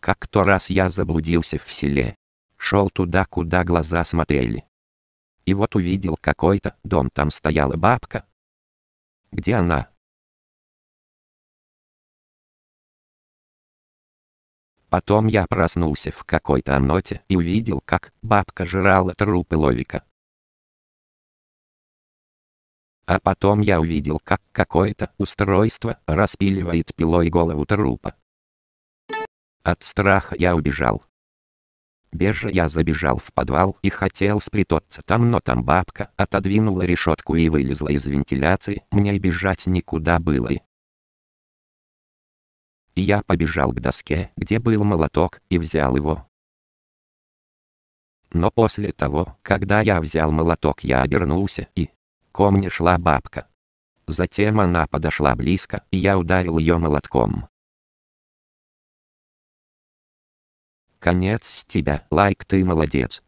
Как-то раз я заблудился в селе. Шел туда, куда глаза смотрели. И вот увидел какой-то дом, там стояла бабка. Где она? Потом я проснулся в какой-то ноте и увидел, как бабка жрала трупы ловика. А потом я увидел, как какое-то устройство распиливает пилой голову трупа. От страха я убежал. Бежа я забежал в подвал и хотел спрятаться там, но там бабка отодвинула решетку и вылезла из вентиляции, мне бежать никуда было. И я побежал к доске, где был молоток, и взял его. Но после того, когда я взял молоток, я обернулся и... Ко мне шла бабка. Затем она подошла близко, и я ударил ее молотком. конец тебя лайк ты молодец